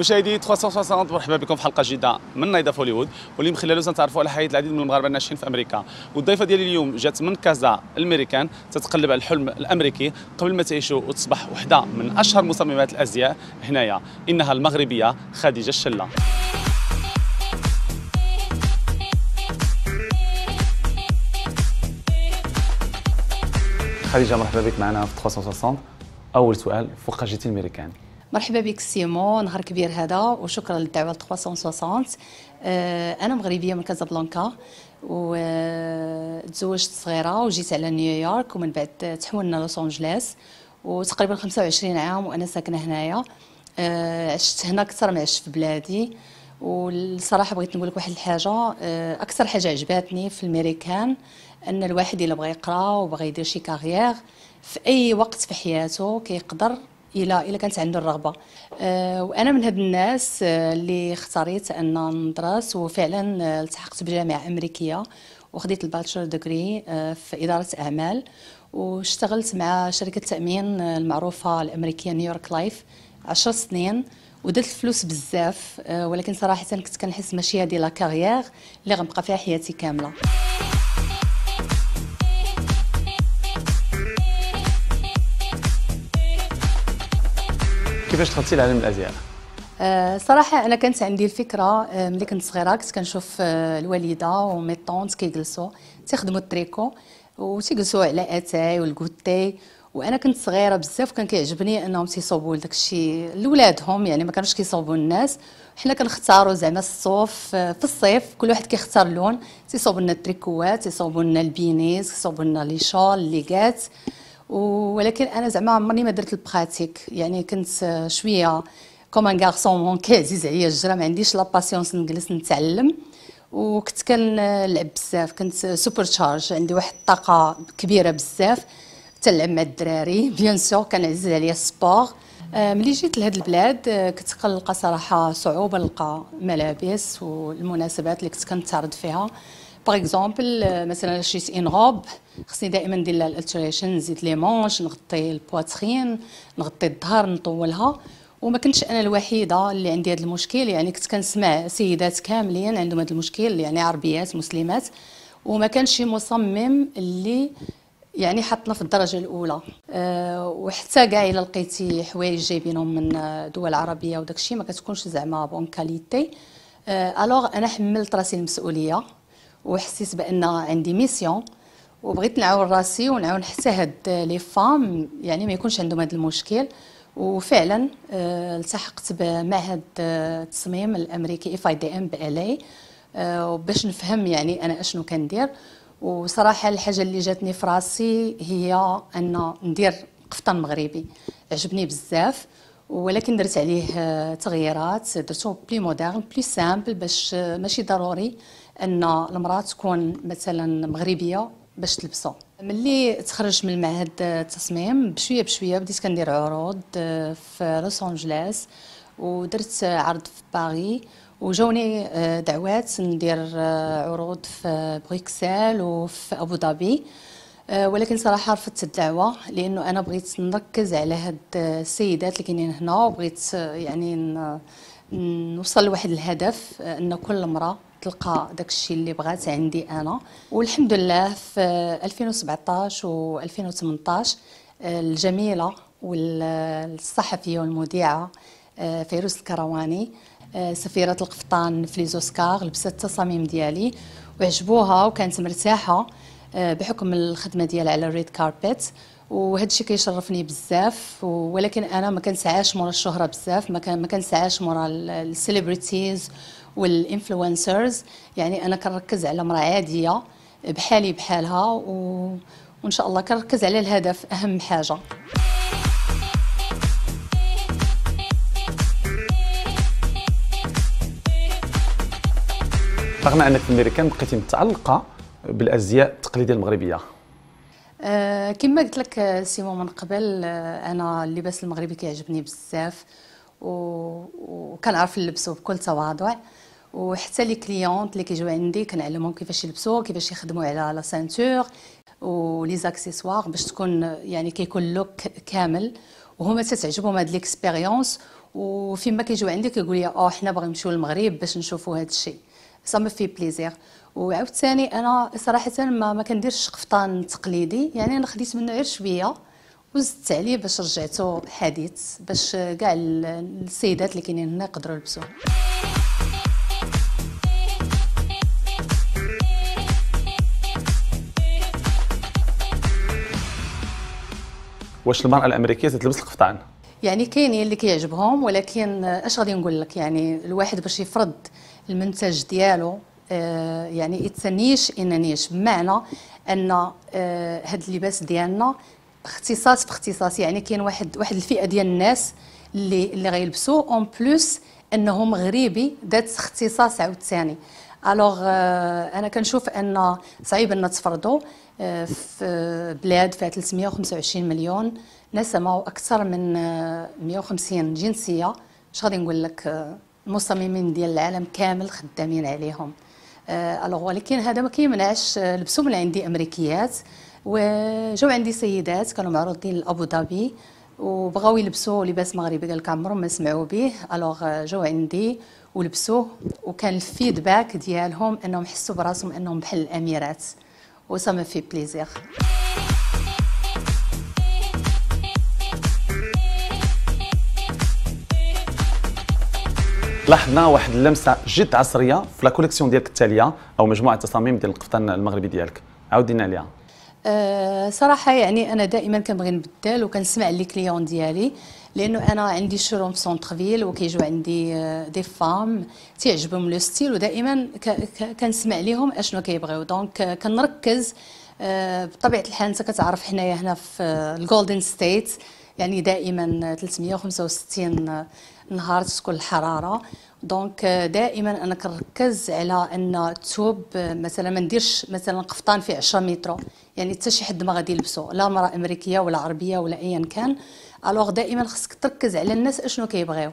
مشاهدي 360 مرحبا بكم في حلقه جديده من نايضه هوليوود واللي من خلاله سنتعرفوا على حياه العديد من المغاربه الناشئين في امريكا والضيفه ديالي اليوم جات من كازا الامريكان تتقلب على الحلم الامريكي قبل ما تعيشه وتصبح وحده من اشهر مصممات الازياء هنايا انها المغربيه خديجه الشله خديجه مرحبا بك معنا في 360 اول سؤال فوق جيتي الميريكان مرحبا بك سيمون نهار كبير هذا وشكرا للدعوه 360 آه، انا مغربيه من كازابلانكا وتزوجت آه، صغيره وجيت على نيويورك ومن بعد تحولنا لوس انجلوس وتقريبا 25 عام وانا ساكنه هنايا آه، عشت هنا اكثر ما عشت في بلادي والصراحه بغيت نقول لك واحد الحاجه اكثر حاجه عجباتني في الميريكان ان الواحد الا بغى يقرا وبغى يدير شي كارير في اي وقت في حياته كيقدر الا الى كانت عنده الرغبه أه وانا من هاد الناس آه، اللي اختاريت ان ندرس وفعلا آه، التحقت بجامعه امريكيه وخديت الباتشر ديجري آه، في اداره اعمال واشتغلت مع شركه التامين المعروفه الامريكيه نيويورك لايف 10 سنين ودرت الفلوس بزاف ولكن صراحه كنت كنحس ماشي هذه لا كارير اللي غنبقى فيها حياتي كامله كيفاش دخلتي لعالم الازياء أه صراحه انا كانت عندي الفكره آه، ملي كنت صغيره كنت كنشوف آه، الوالده ومي طونت كيجلسوا تيخدموا التريكو وتيجلسوا على اتاي والكوتي وانا كنت صغيره بزاف وكان كيعجبني انهم تيصوبوا داك الشيء لولادهم يعني ما كانوش كيصوبوا الناس حنا كنختاروا زعما الصوف آه، في الصيف كل واحد كيختار لون تيصوبوا لنا التريكوات تيصوبوا لنا البينيز تيصوبوا لنا لي شال لي كات ولكن انا زعما عمرني ما درت البراتيك يعني كنت شويه كوم ان غارسون مونكي عزيز عليا الجرا ما عنديش لا باسيونس نجلس نتعلم وكنت كنلعب بزاف كنت سوبر تشارج عندي واحد الطاقه كبيره بزاف تلعب مع الدراري بيان سور كان عزيز عليا السبور آه، ملي جيت لهاد البلاد آه، كنت كنلقى صراحه صعوبه نلقى ملابس والمناسبات اللي كنت كنتعرض فيها باغ اكزومبل euh, مثلا شريت ان روب خصني دائما ندير لها الالتريشن نزيد لي مونش نغطي البواتخين نغطي الظهر نطولها وما كنتش انا الوحيده اللي عندي هذا المشكل يعني كنت كنسمع سيدات كاملين عندهم هذا المشكل يعني عربيات مسلمات وما كانش شي مصمم اللي يعني حطنا في الدرجه الاولى أه وحتى كاع الا لقيتي حوايج جايبينهم من آه، دول عربيه وداكشي ما كتكونش زعما بون كاليتي أه الوغ انا حملت راسي المسؤوليه وحسيت بان عندي ميسيون وبغيت نعاون راسي ونعاون حتى هاد لي فام يعني ما يكونش عندهم هذا المشكل وفعلا آه، التحقت بمعهد آه، التصميم الامريكي اف اي دي ام بالي آه، باش نفهم يعني انا اشنو كندير وصراحه الحاجه اللي جاتني في راسي هي ان ندير قفطان مغربي عجبني بزاف ولكن درت عليه آه، تغييرات درتو بلي موديرن بلي سامبل باش آه، ماشي ضروري ان المراه تكون مثلا مغربيه باش تلبسو ملي تخرجت من معهد التصميم بشويه بشويه بديت كندير عروض آه، في لوس انجلوس ودرت عرض في باري وجاوني دعوات ندير عروض في بروكسل وفي ابو ظبي آه، ولكن صراحة رفضت الدعوة لأنه أنا بغيت نركز على هاد آه، السيدات اللي كاينين هنا وبغيت آه، يعني نوصل لواحد الهدف أن كل امرأة تلقى داك الشيء اللي بغات عندي أنا والحمد لله في 2017 و 2018 الجميلة والصحفية والمذيعة فيروز الكرواني سفيرة القفطان في ليزوسكار لبست التصاميم ديالي وعجبوها وكانت مرتاحة آه، بحكم الخدمه ديالها على الريد كاربت وهذا الشيء كيشرفني بزاف ولكن انا ما كنسعاش مورا الشهره بزاف ما كنسعاش مورا السليبرتيز والانفلونسرز يعني انا كنركز على مرا عاديه بحالي بحالها و... وان شاء الله كنركز على الهدف اهم حاجه رغم انك في كان بقيتي متعلقه بالازياء التقليديه المغربيه أه كما قلت لك آه، سيمون من قبل آه، انا اللباس المغربي كيعجبني بزاف وكنعرف نلبسو بكل تواضع وحتى لي كليونت اللي كيجيو عندي كنعلمهم كيفاش يلبسوا كيفاش يخدموا على لا سانتور ولي زاكسيسوار باش تكون يعني كيكون لوك كامل وهما تتعجبهم هاد ليكسبيريونس وفيما كيجيو عندي كيقول لي اه حنا باغي نمشيو للمغرب باش نشوفوا هاد الشيء سا في بليزير وعاوتاني انا صراحه ما ما كنديرش قفطان تقليدي يعني انا خديت منه غير شويه وزدت عليه باش رجعته حديث باش كاع السيدات اللي كاينين هنا يقدروا يلبسوه واش المراه الامريكيه تتلبس القفطان يعني كاينين اللي كيعجبهم ولكن اش غادي نقول لك يعني الواحد باش يفرض المنتج ديالو آه، يعني يتسنيش انانيش بمعنى ان هذا آه، اللباس ديالنا اختصاص في اختصاص يعني كاين واحد واحد الفئه ديال الناس اللي اللي غيلبسوه اون بلوس انه مغربي ذات اختصاص عاوتاني الوغ آه، انا كنشوف ان صعيب ان تفرضوا في بلاد فيها 325 مليون نسمه واكثر من 150 جنسيه اش غادي نقول لك المصممين ديال العالم كامل خدامين عليهم آه، الوغ ولكن هذا ما كيمنعش آه، لبسوا من عندي امريكيات وجاو عندي سيدات كانوا معروضين لابو ظبي وبغاو يلبسوا لباس مغربي قال لك عمرهم ما سمعوا به الوغ جاو عندي ولبسوه وكان الفيدباك ديالهم انهم حسوا براسهم انهم بحال الاميرات وسا ما في بليزير لاحظنا واحد اللمسه جد عصريه في لا ديالك التاليه او مجموعه التصاميم ديال القفطان المغربي ديالك عاودينا عليها أه صراحة يعني أنا دائما كنبغي نبدل وكنسمع لي كليون ديالي لأنه أنا عندي شوروم سونتر فيل وكيجيو عندي دي أه، فام تيعجبهم لو ستيل ودائما كنسمع ليهم أشنو كيبغيو دونك أه، كنركز أه بطبيعة الحال أنت كتعرف حنايا هنا في أه، الجولدن ستيت يعني دائما 365 نهار تسكن الحراره دونك آه، دائما انا كنركز على ان الثوب آه، مثلا ما نديرش مثلا قفطان في 10 متر يعني حتى شي حد ما غادي يلبسو لا امراه امريكيه ولا عربيه ولا ايا كان الوغ دائما خصك تركز على الناس اشنو كيبغيو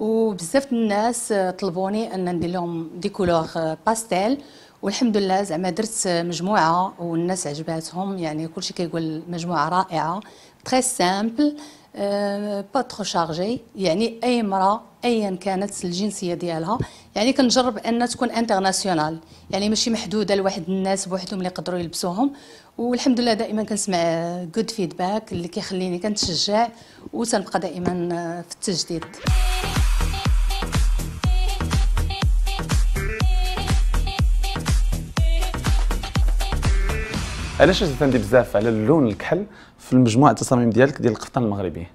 وبزاف الناس آه، طلبوني ان ندير لهم دي كولور باستيل والحمد لله زعما درت مجموعه والناس عجباتهم يعني كلشي كيقول مجموعه رائعه تري سامبل با ترو شارجي يعني اي امراه ايا كانت الجنسيه ديالها يعني كنجرب ان تكون انترناسيونال يعني ماشي محدوده لواحد الناس بوحدهم اللي يقدروا يلبسوهم والحمد لله دائما كنسمع جود فيدباك اللي كيخليني كنتشجع وتنبقى دائما في التجديد علاش تعتمدي بزاف على اللون الكحل في المجموعه التصاميم ديالك ديال القفطان المغربي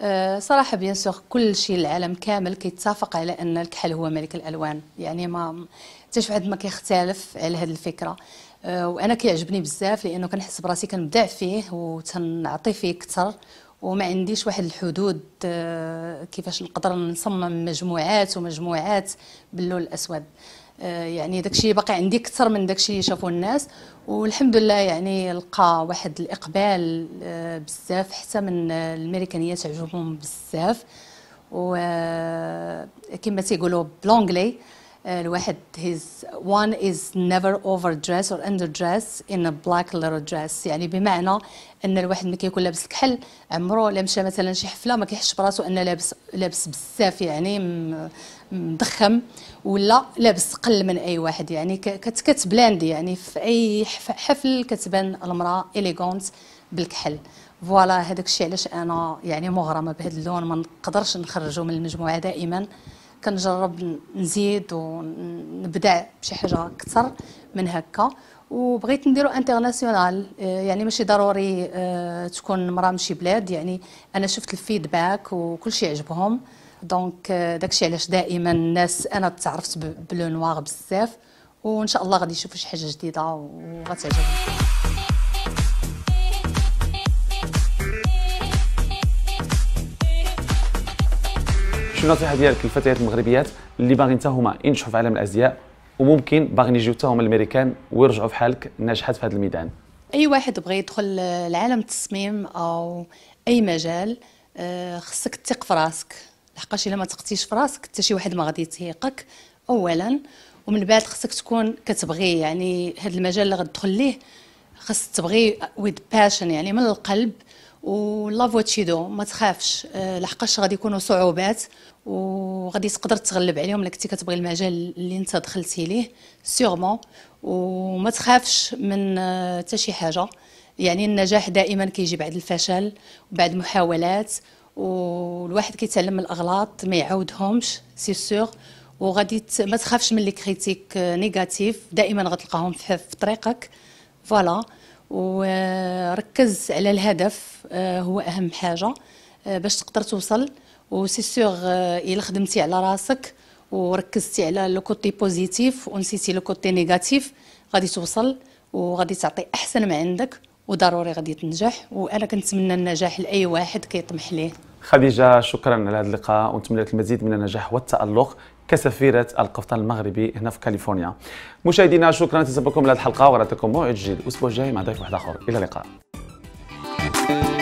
أه، صراحة بيان سور كل شيء العالم كامل كيتفق على أن الكحل هو ملك الألوان يعني ما حتى شي واحد ما كيختلف على هذه الفكرة أه، وأنا كيعجبني بزاف لأنه كنحس براسي كنبدع فيه وتنعطي فيه أكثر وما عنديش واحد الحدود أه، كيفاش نقدر نصمم مجموعات ومجموعات باللون الأسود آه، يعني داكشي باقي عندي اكثر من داكشي اللي شافوه الناس والحمد لله يعني لقى واحد الاقبال آه، بزاف حتى من الامريكانيات عجبهم بزاف وكما آه، تيقولوا بلونجلي آه، الواحد his one is never overdress or underdress in a black leather dress يعني بمعنى ان الواحد ما كيكون لابس الكحل عمرو الا مشى مثلا شي حفله ما كيحسش براسو انه لابس لابس بزاف يعني مضخم ولا لابس قل من اي واحد يعني كتبلاند يعني في اي حفل كتبان المراه اليغونت بالكحل فوالا هذاك الشيء علاش انا يعني مغرمه بهذا اللون ما نقدرش نخرجه من المجموعه دائما كنجرب نزيد ونبدع بشي حاجه اكثر من هكا وبغيت نديرو انترناسيونال آه، يعني ماشي ضروري آه، تكون مرا من شي بلاد يعني انا شفت الفيدباك وكل شيء عجبهم دونك آه، داكشي علاش دائما الناس انا تعرفت بلو نوار بزاف وان شاء الله غادي يشوفوا شي حاجه جديده وغتعجبهم شنو النصيحه ديالك للفتيات المغربيات اللي باغيين حتى هما ينجحوا في عالم الازياء وممكن باغيين يجيو حتى هما الامريكان ويرجعوا بحالك ناجحات في هذا الميدان اي واحد بغى يدخل لعالم التصميم او اي مجال آه، خصك تثق في راسك لحقاش الا ما تقتيش في راسك حتى شي واحد ما غادي يثيقك اولا ومن بعد خصك تكون كتبغي يعني هذا المجال اللي غتدخل ليه خص تبغي ويد باشن يعني من القلب ولافوا تشيدو ما تخافش آه، لحقاش غادي يكونوا صعوبات وغادي تقدر تغلب عليهم لكنتي كتبغي المجال اللي انت دخلتي ليه سيغمون وما تخافش من آه، حتى شي حاجه يعني النجاح دائما كيجي بعد الفشل وبعد محاولات والواحد كيتعلم من الاغلاط ما يعاودهمش سي سيغ وغادي ما تخافش من لي كريتيك نيجاتيف آه، دائما غتلقاهم في طريقك فوالا voilà. وركز على الهدف آه، هو اهم حاجه آه، باش تقدر توصل وسي سيغ آه، الا خدمتي على راسك وركزتي على لو كوتي بوزيتيف ونسيتي لو كوتي نيجاتيف غادي توصل وغادي تعطي احسن ما عندك وضروري غادي تنجح وانا كنتمنى النجاح لاي واحد كيطمح ليه خديجه شكرا على هذا اللقاء ونتمنى لك المزيد من النجاح والتالق كسفيرة القفطان المغربي هنا في كاليفورنيا مشاهدينا شكرا تسبقكم لهذه الحلقة وراتكم موعد جديد الأسبوع الجاي مع ضيف واحد آخر إلى اللقاء